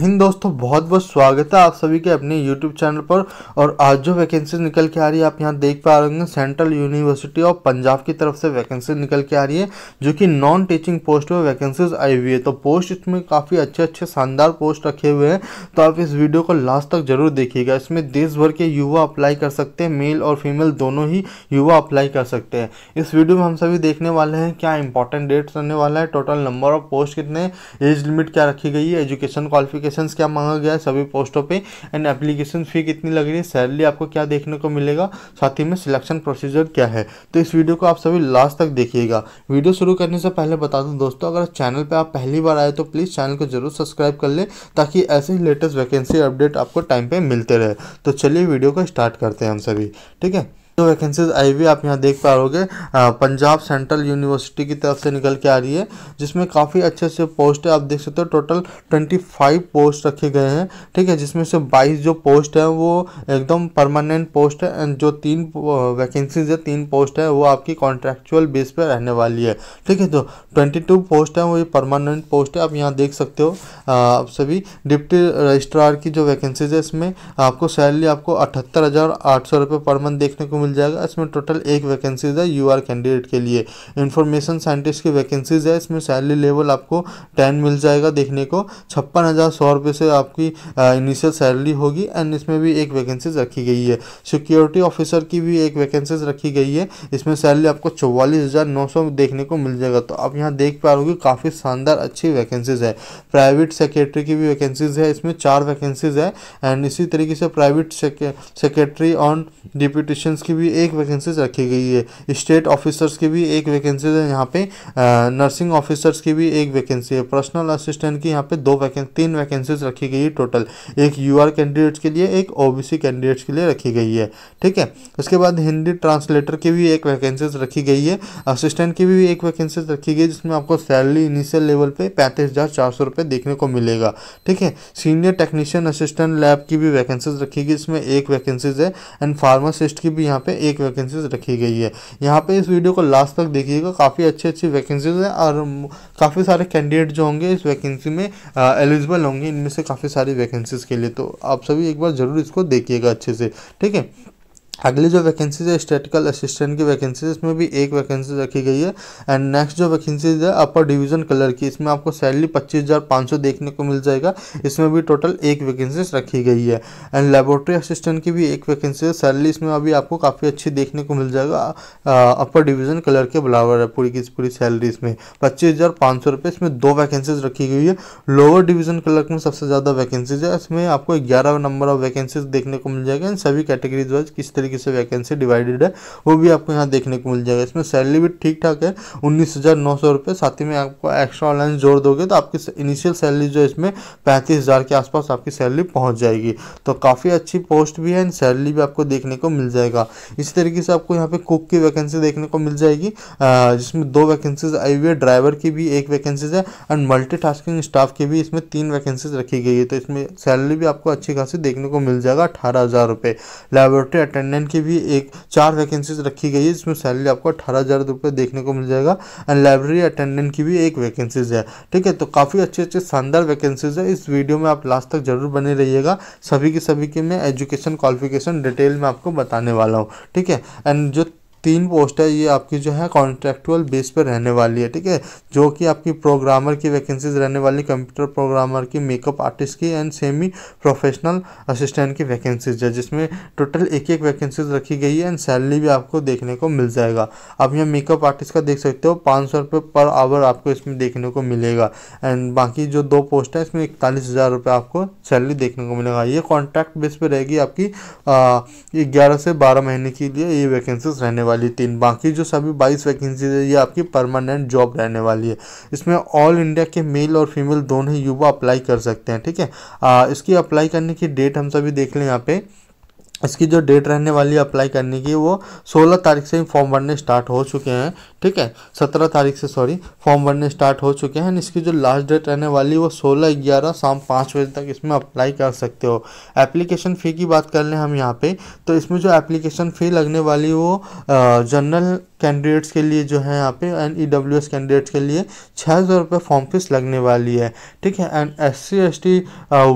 हिंद दोस्तों बहुत बहुत स्वागत है आप सभी के अपने YouTube चैनल पर और आज जो वैकेंसी निकल के आ रही है आप यहाँ देख पा रहे होंगे सेंट्रल यूनिवर्सिटी ऑफ पंजाब की तरफ से वैकेंसी निकल के आ रही है जो कि नॉन टीचिंग पोस्ट में वैकेंसीज आई हुई है तो पोस्ट इसमें काफ़ी अच्छे अच्छे शानदार पोस्ट रखे हुए हैं तो आप इस वीडियो को लास्ट तक जरूर देखिएगा इसमें देश भर के युवा अप्लाई कर सकते हैं मेल और फीमेल दोनों ही युवा अप्लाई कर सकते हैं इस वीडियो में हम सभी देखने वाले हैं क्या इंपॉर्टेंट डेट्स रहने वाला है टोटल नंबर ऑफ पोस्ट कितने एज लिमिट क्या रखी गई है एजुकेशन क्वालिफिक एप्लीकेशन क्या मांगा गया है सभी पोस्टों पर एंड एप्लीकेशन फ़ी कितनी लग रही है सैलरी आपको क्या देखने को मिलेगा साथ ही में सिलेक्शन प्रोसीजर क्या है तो इस वीडियो को आप सभी लास्ट तक देखिएगा वीडियो शुरू करने से पहले बता दूँ दोस्तों अगर चैनल पर आप पहली बार आए तो प्लीज़ चैनल को जरूर सब्सक्राइब कर लें ताकि ऐसे ही लेटेस्ट वैकेंसी अपडेट आपको टाइम पर मिलते रहे तो चलिए वीडियो को स्टार्ट करते हैं हम सभी ठीक है जो वैकेंसीज आई हुई आप यहाँ देख पा रहोगे पंजाब सेंट्रल यूनिवर्सिटी की तरफ से निकल के आ रही है जिसमें काफ़ी अच्छे अच्छे पोस्ट है आप देख सकते हो टोटल 25 पोस्ट रखे गए हैं ठीक है जिसमें से 22 जो पोस्ट है वो एकदम परमानेंट पोस्ट है एंड जो तीन वैकेंसीज है तीन पोस्ट है वो आपकी कॉन्ट्रेक्चुअल बेस पर रहने वाली है ठीक है जो ट्वेंटी पोस्ट है वो ये परमानेंट पोस्ट है आप यहाँ देख सकते हो आप सभी डिप्टी रजिस्ट्रार की जो वैकेंसीज है इसमें आपको सैलरी आपको अठहत्तर हज़ार आठ सौ रुपये पर मंथ देखने को मिल जाएगा इसमें टोटल एक वैकेंसीज है यू कैंडिडेट के लिए इंफॉर्मेशन साइंटिस्ट की वैकेंसीज है इसमें सैलरी लेवल आपको टेन मिल जाएगा देखने को छप्पन हज़ार सौ रुपये से आपकी इनिशियल सैलरी होगी एंड इसमें भी एक वैकेंसीज रखी गई है सिक्योरिटी ऑफिसर की भी एक वैकेंसीज रखी गई है इसमें सैलरी आपको चौवालीस हज़ार नौ सौ देखने को मिल जाएगा तो आप यहाँ देख पा रहे हो काफ़ी शानदार अच्छी वैकेंसीज है प्राइवेट प्राइवेट सेक्रेटरी की भी वैकेंसीज है इसमें चार वैकेंसीज है एंड इसी तरीके से प्राइवेट सेक्रेटरी ऑन डिप्यूटेशन की भी एक वैकेंसीज रखी गई है स्टेट ऑफिसर्स की भी एक वैकेंसीज है यहाँ पे नर्सिंग ऑफिसर्स की भी एक वैकेंसी है पर्सनल असिस्टेंट की यहाँ पे दो वैकेंसी तीन वैकेंसीज रखी गई है टोटल एक यू कैंडिडेट्स के लिए एक ओ कैंडिडेट्स के लिए रखी गई है ठीक है उसके बाद हिंदी ट्रांसलेटर की भी एक वैकेंसीज रखी गई है असिस्टेंट की भी एक वैकेंसीज रखी गई है जिसमें आपको सैलरी इनिशियल लेवल पे पैंतीस हज़ार चार सौ रुपये देखने को मिलेगा ठीक है सीनियर टेक्नीशियन असिस्टेंट लैब की भी वैकेंसीज रखी गई इसमें एक वैकेंसीज है एंड फार्मासिस्ट की भी यहाँ पे एक वैकेंसीज रखी गई है यहाँ पे इस वीडियो को लास्ट तक देखिएगा काफ़ी अच्छी अच्छी वैकेंसीज हैं और काफ़ी सारे कैंडिडेट जो होंगे इस वैकेंसी में एलिजिबल होंगे इनमें से काफ़ी सारी वैकेंसीज के लिए तो आप सभी एक बार ज़रूर इसको देखिएगा अच्छे से ठीक है अगली जो वैकेंसीज है स्टेटिकल असिस्टेंट की वैकेंसीज इसमें भी एक वैकेंसी रखी गई है एंड नेक्स्ट जो वैकेंसीज है अपर डिवीजन कलर की इसमें आपको सैलरी पच्चीस हज़ार पाँच सौ देखने को मिल जाएगा इसमें भी टोटल एक वैकेंसीज रखी गई है एंड लेबोरेटरी असिस्टेंट की भी एक वैकेंसी है सैलरी इसमें अभी आपको काफ़ी अच्छी देखने को मिल जाएगा अपर डिवीजन कलर के बराबर है पूरी की पूरी सैलरी इसमें पच्चीस हज़ार पाँच सौ रुपये इसमें दो वैकेंसीज रखी गई है लोअर डिवीजन कलर में सबसे ज़्यादा वैकेंसीज है इसमें आपको ग्यारह नंबर ऑफ वैकेंसीज देखने को मिल जाएगा इन सभी कैटेगरीज वाइज किस तरीके किसे वैकेंसी डिवाइडेड है वो भी आपको यहाँ देखने को मिल जाएगा इसमें सैलरी भी ठीक ठाक है उन्नीस हज़ार नौ सौ रुपये साथ ही में आपको एक्स्ट्रा ऑनलाइन जोड़ दोगे तो आपकी इनिशियल सैलरी जो इसमें पैंतीस हज़ार के आसपास आपकी सैलरी पहुँच जाएगी तो काफ़ी अच्छी पोस्ट भी है एंड सैलरी भी आपको देखने को मिल जाएगा इसी तरीके से आपको यहाँ पर कुक की वैकेंसी देखने को मिल जाएगी जिसमें दो वैकेंसीज आई हुई है ड्राइवर की भी एक वैकेंसीज है एंड मल्टी स्टाफ की भी इसमें तीन वैकेंसीज रखी गई है तो इसमें सैलरी भी आपको अच्छी खासी देखने को मिल जाएगा अठारह हज़ार रुपये लेबोरेटरी अटेंडेंट एंड की भी एक चार वैकेंसीज रखी गई है जिसमें सैलरी आपको अठारह हज़ार रुपये देखने को मिल जाएगा एंड लाइब्रेरी अटेंडेंट की भी एक वैकेंसीज है ठीक है तो काफ़ी अच्छे अच्छे शानदार वैकेंसीज है इस वीडियो में आप लास्ट तक जरूर बने रहिएगा सभी के सभी के मैं एजुकेशन क्वालिफिकेशन डिटेल में आपको बताने वाला हूँ ठीक है एंड जो तीन पोस्ट है ये आपकी जो है कॉन्ट्रेक्चुअल बेस पर रहने वाली है ठीक है जो कि आपकी प्रोग्रामर की वैकेंसीज रहने वाली कंप्यूटर प्रोग्रामर की मेकअप आर्टिस्ट की एंड सेमी प्रोफेशनल असिस्टेंट की वैकेंसीज है जिसमें टोटल एक एक वैकेंसीज रखी गई है एंड सैलरी भी आपको देखने को मिल जाएगा आप यहाँ मेकअप आर्टिस्ट का देख सकते हो पाँच सौ रुपये पर आवर आपको इसमें देखने को मिलेगा एंड बाकी जो दो पोस्ट है इसमें इकतालीस हज़ार रुपये आपको सैलरी देखने को मिलेगा ये कॉन्ट्रैक्ट बेस पर रहेगी आपकी ग्यारह से बारह महीने के लिए ये वैकेंसीज रहने वाली वाली तीन बाकी जो सभी बाईस वैकेंसीज है ये आपकी परमानेंट जॉब रहने वाली है इसमें ऑल इंडिया के मेल और फीमेल दोनों ही युवा अप्लाई कर सकते हैं ठीक है इसकी अप्लाई करने की डेट हम सभी देख लें यहाँ पे इसकी जो डेट रहने वाली है अप्लाई करने की वो 16 तारीख से ही फॉर्म भरने स्टार्ट हो चुके हैं ठीक है 17 तारीख से सॉरी फॉर्म भरने स्टार्ट हो चुके हैं इसकी जो लास्ट डेट रहने वाली वो 16 ग्यारह शाम पाँच बजे तक इसमें अप्लाई कर सकते हो एप्लीकेशन फ़ी की बात कर लें हम यहाँ पे तो इसमें जो एप्लीकेशन फ़ी लगने वाली वो जनरल कैंडिडेट्स के लिए जो है यहाँ पे N E W S candidates के लिए छः हज़ार रुपये फॉर्म फीस लगने वाली है ठीक है and S C S T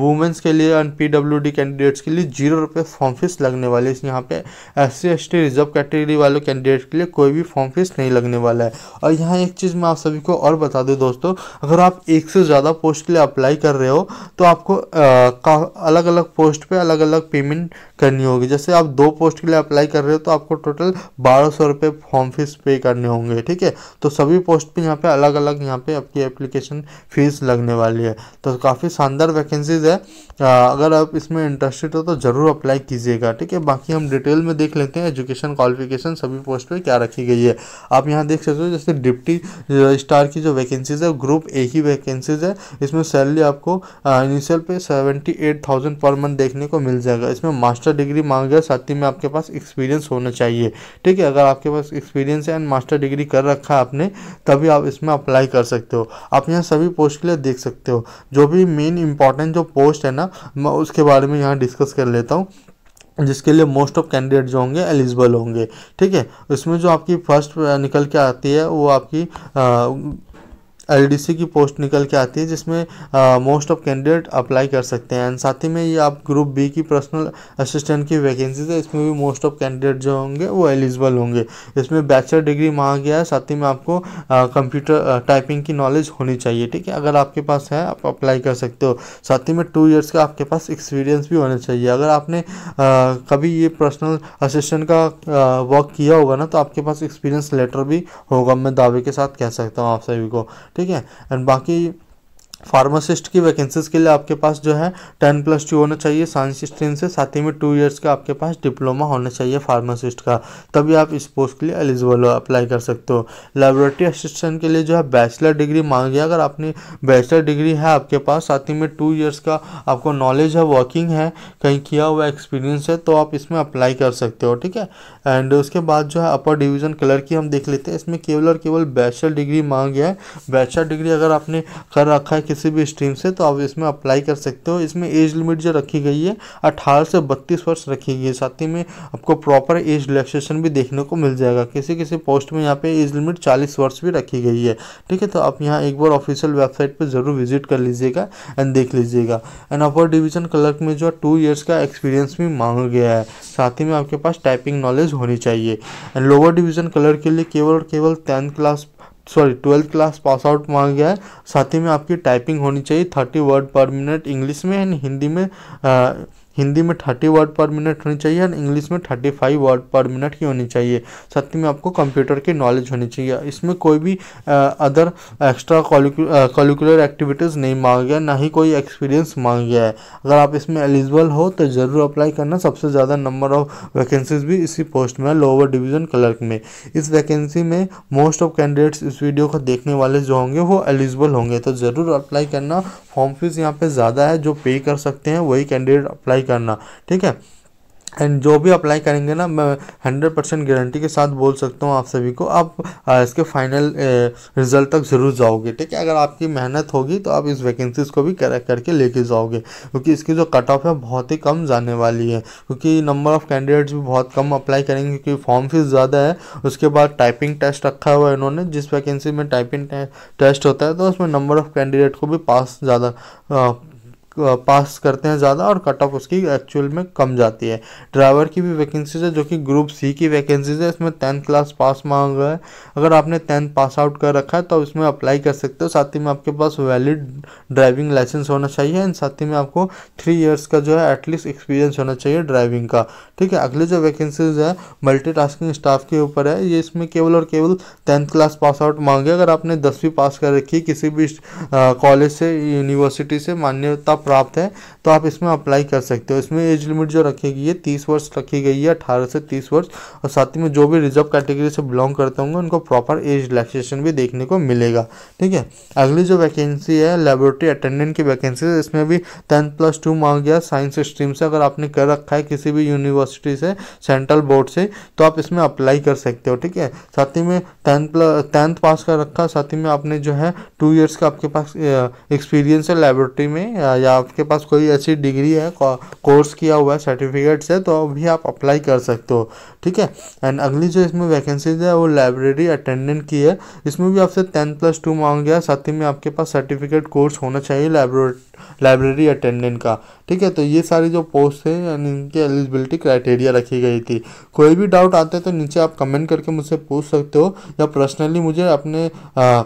women's के लिए and P W D candidates के लिए जीरो रुपये फॉर्म फीस लगने वाली है यहाँ पे S C S T reserve category वाले कैंडिडेट्स के लिए कोई भी फॉर्म फीस नहीं लगने वाला है और यहाँ एक चीज़ मैं आप सभी को और बता दूँ दोस्तों अगर आप एक से ज़्यादा पोस्ट के लिए अप्लाई कर रहे हो तो आपको अलग अलग पोस्ट पर अलग अलग पेमेंट करनी होगी जैसे आप दो पोस्ट के लिए अप्लाई कर रहे हो तो आपको टोटल बारह सौ रुपये फॉर्म फीस पे करने होंगे ठीक है तो सभी पोस्ट पे यहाँ पे अलग अलग यहाँ पे आपकी एप्लीकेशन फीस लगने वाली है तो काफ़ी शानदार वैकेंसीज है आ, अगर आप इसमें इंटरेस्टेड हो तो ज़रूर अप्लाई कीजिएगा ठीक है बाकी हम डिटेल में देख लेते हैं एजुकेशन क्वालिफिकेशन सभी पोस्ट पर क्या रखी गई है आप यहाँ देख सकते हो जैसे डिप्टी स्टार की जो वैकेंसीज है ग्रुप ए की वैकेंसीज है इसमें सैलरी आपको initial pay seventy eight thousand per month देखने को मिल जाएगा इसमें मास्टर डिग्री मांग गया साथ ही में आपके पास एक्सपीरियंस होना चाहिए ठीक है अगर आपके पास experience experience and master degree कर रखा है आपने तभी आप इसमें अप्लाई कर सकते हो आप यहाँ सभी पोस्ट के लिए देख सकते हो जो भी मेन इंपॉर्टेंट जो पोस्ट है ना मैं उसके बारे में यहाँ डिस्कस कर लेता हूँ जिसके लिए मोस्ट ऑफ कैंडिडेट जो होंगे एलिजिबल होंगे ठीक है इसमें जो आपकी फर्स्ट निकल के आती है वो आपकी आ, एलडीसी की पोस्ट निकल के आती है जिसमें मोस्ट ऑफ कैंडिडेट अप्लाई कर सकते हैं एंड साथ ही में ये आप ग्रुप बी की पर्सनल असिस्टेंट की वैकेंसीज है इसमें भी मोस्ट ऑफ कैंडिडेट जो होंगे वो एलिजिबल होंगे इसमें बैचलर डिग्री मांगा गया है साथ ही में आपको कंप्यूटर टाइपिंग की नॉलेज होनी चाहिए ठीक है अगर आपके पास है आप अप्लाई कर सकते हो साथ ही में टू ईयर्स का आपके पास एक्सपीरियंस भी होना चाहिए अगर आपने आ, कभी ये पर्सनल असिस्टेंट का वर्क किया होगा ना तो आपके पास एक्सपीरियंस लेटर भी होगा मैं दावे के साथ कह सकता हूँ आप सभी को ठीक है एंड बाकी फार्मासिस्ट की वैकेंसीज के लिए आपके पास जो है टेन प्लस टू होना चाहिए साइंस स्ट्रीम से साथ ही में टू इयर्स का आपके पास डिप्लोमा होना चाहिए फार्मासिस्ट का तभी आप इस पोस्ट के लिए एलिजिबल हो अप्लाई कर सकते हो लेबोरेटरी असिस्टेंट के लिए जो है बैचलर डिग्री मांगी अगर आपने बैचलर डिग्री है आपके पास साथ ही में टू ईयर्स का आपको नॉलेज है वर्किंग है कहीं किया हुआ एक्सपीरियंस है तो आप इसमें अप्लाई कर सकते हो ठीक है एंड उसके बाद जो है अपर डिवीजन क्लर्क की हम देख लेते हैं इसमें केवल और केवल बैचलर डिग्री मांग गया है बैचलर डिग्री अगर आपने कर रखा है किसी भी स्ट्रीम से तो आप इसमें अप्लाई कर सकते हो इसमें एज लिमिट जो रखी गई है अठारह से बत्तीस वर्ष रखी गई है साथ ही में आपको प्रॉपर एज रिलैक्सेशन भी देखने को मिल जाएगा किसी किसी पोस्ट में यहाँ पे एज लिमिट चालीस वर्ष भी रखी गई है ठीक है तो आप यहाँ एक बार ऑफिशियल वेबसाइट पर ज़रूर विजिट कर लीजिएगा एंड देख लीजिएगा एंड अपर डिविजन क्लर्क में जो टू ईयर्स का एक्सपीरियंस भी मांगा गया है साथ ही में आपके पास टाइपिंग नॉलेज होनी चाहिए एंड लोअर डिवीजन कलर के लिए केवल और केवल tenth class sorry twelfth class pass out मांगा गया है साथ ही में आपकी टाइपिंग होनी चाहिए thirty word per minute English में एंड हिंदी में हिंदी में थर्टी वर्ड पर मिनट होनी चाहिए और इंग्लिश में thirty five word per minute की होनी चाहिए साथ ही में आपको कंप्यूटर की नॉलेज होनी चाहिए इसमें कोई भी अदर एक्स्ट्रा कॉलिकुलर एक्टिविटीज़ नहीं मांगा गया ना ही कोई एक्सपीरियंस मांगा गया है अगर आप इसमें एलिजिबल हो तो ज़रूर अप्लाई करना सबसे ज़्यादा नंबर ऑफ वैकेंसीज भी इसी पोस्ट में लोअर डिवीज़न क्लर्क में इस वैकेंसी में मोस्ट ऑफ कैंडिडेट्स इस वीडियो को देखने वाले जो होंगे वो एलिजिबल होंगे तो ज़रूर अप्लाई करना फॉर्म फीस यहाँ पर ज़्यादा है जो पे कर सकते हैं वही कैंडिडेट अप्लाई अप्लाई करना ठीक है एंड जो भी अप्लाई करेंगे ना मैं हंड्रेड परसेंट गारंटी के साथ बोल सकता हूँ आप सभी को आप इसके फाइनल रिजल्ट तक ज़रूर जाओगे ठीक है अगर आपकी मेहनत होगी तो आप इस वैकेंसीज को भी कर करके लेके जाओगे क्योंकि इसकी जो कट ऑफ है बहुत ही कम जाने वाली है क्योंकि नंबर ऑफ़ कैंडिडेट्स भी बहुत कम अप्लाई करेंगे क्योंकि फॉर्म फीस ज़्यादा है उसके बाद टाइपिंग टेस्ट रखा हुआ है इन्होंने जिस वैकेंसी में टाइपिंग टेस्ट होता है तो उसमें नंबर ऑफ़ कैंडिडेट को भी पास ज़्यादा पास करते हैं ज़्यादा और कट ऑफ उसकी एक्चुअल में कम जाती है ड्राइवर की भी वैकेंसीज है जो कि ग्रुप सी की वैकेंसीज है इसमें टेंथ क्लास पास मांग रहा है अगर आपने टेंथ पास आउट कर रखा है तो इसमें अप्लाई कर सकते हो साथ ही में आपके पास वैलिड ड्राइविंग लाइसेंस होना चाहिए एंड साथ ही में आपको थ्री ईयर्स का जो है एटलीस्ट एक्सपीरियंस होना चाहिए ड्राइविंग का ठीक है अगले जो वैकेंसीज है मल्टी स्टाफ के ऊपर है ये इसमें केवल और केवल टेंथ क्लास पास आउट मांगे अगर आपने दसवीं पास कर रखी है किसी भी कॉलेज से यूनिवर्सिटी से मान्यता प्राप्त है तो आप इसमें अप्लाई कर सकते हो इसमें एज लिमिट जो रखी गई है तीस वर्ष रखी गई है अठारह से तीस वर्ष और साथ ही में जो भी रिजर्व कैटेगरी से बिलोंग करते होंगे उनको प्रॉपर एज रिलैक्सेशन भी देखने को मिलेगा ठीक है अगली जो वैकेंसी है लेबोरेटरी अटेंडेंट की वैकेंसी इसमें भी टेन प्लस टू मांग गया साइंस स्ट्रीम से अगर आपने कर रखा है किसी भी यूनिवर्सिटी से सेंट्रल बोर्ड से तो आप इसमें अप्लाई कर सकते हो ठीक है साथ ही में टेंथ प्लस टेंथ पास कर रखा साथ ही में आपने जो है टू ईयर्स का आपके पास एक्सपीरियंस है लेबोरेटरी में या आपके पास कोई ऐसी डिग्री है कोर्स किया हुआ है सर्टिफिकेट्स है तो भी आप अप्लाई कर सकते हो ठीक है एंड अगली जो इसमें वैकेंसीज है वो लाइब्रेरी अटेंडेंट की है इसमें भी आपसे टेन प्लस टू मांग गया साथ ही में आपके पास सर्टिफिकेट कोर्स होना चाहिए लाइब्रेरी अटेंडेंट का ठीक है तो ये सारी जो पोस्ट है यानी इनकी एलिजिबिलिटी क्राइटेरिया रखी गई थी कोई भी डाउट आते हैं तो नीचे आप कमेंट करके मुझसे पूछ सकते हो या पर्सनली मुझे अपने आ,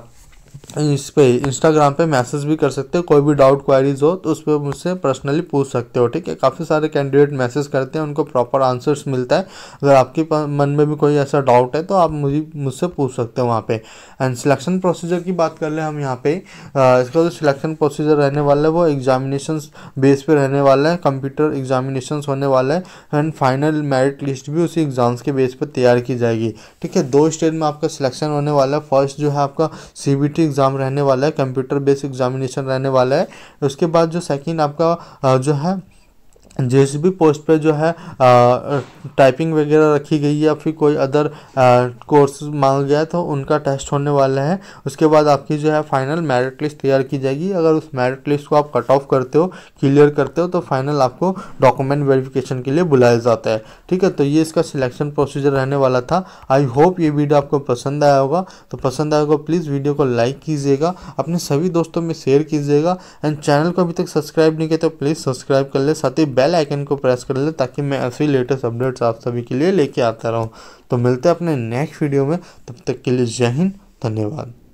इस पे इंस्टाग्राम पे मैसेज भी कर सकते हो कोई भी डाउट क्वारीज हो तो उस पर मुझसे पर्सनली पूछ सकते हो ठीक है काफ़ी सारे कैंडिडेट मैसेज करते हैं उनको प्रॉपर आंसर्स मिलता है अगर आपके मन में भी कोई ऐसा डाउट है तो आप मुझे मुझसे पूछ सकते हो वहाँ पे एंड सिलेक्शन प्रोसीजर की बात कर ले हम यहाँ पे इसका जो सिलेक्शन प्रोसीजर रहने वाला है वो एग्जामिनेशन बेस पर रहने वाला है कंप्यूटर एग्जामिनेशन होने वाला है एंड फाइनल मेरिट लिस्ट भी उसी एग्ज़ाम्स के बेस पर तैयार की जाएगी ठीक है दो स्टेज में आपका सिलेक्शन होने वाला है फर्स्ट जो है आपका सी एग्ज़ाम रहने वाला है कंप्यूटर बेस्ड एग्जामिनेशन रहने वाला है उसके बाद जो सेकेंड आपका जो है जे पोस्ट पे जो है आ, टाइपिंग वगैरह रखी गई है या फिर कोई अदर कोर्स मांगा गया तो उनका टेस्ट होने वाला है उसके बाद आपकी जो है फाइनल मेरिट लिस्ट तैयार की जाएगी अगर उस मेरिट लिस्ट को आप कट ऑफ करते हो क्लियर करते हो तो फाइनल आपको डॉक्यूमेंट वेरिफिकेशन के लिए बुलाया जाता है ठीक है तो ये इसका सिलेक्शन प्रोसीजर रहने वाला था आई होप ये वीडियो आपको पसंद आया होगा तो पसंद आया होगा प्लीज़ वीडियो को लाइक कीजिएगा अपने सभी दोस्तों में शेयर कीजिएगा एंड चैनल को अभी तक सब्सक्राइब नहीं किया तो प्लीज़ सब्सक्राइब कर ले साथ ही बेल आइकन को प्रेस कर ले ताकि मैं ऐसे लेटेस्ट अपडेट्स आप सभी के लिए लेके आता रहूँ तो मिलते हैं अपने नेक्स्ट वीडियो में तब तक के लिए जय हिंद धन्यवाद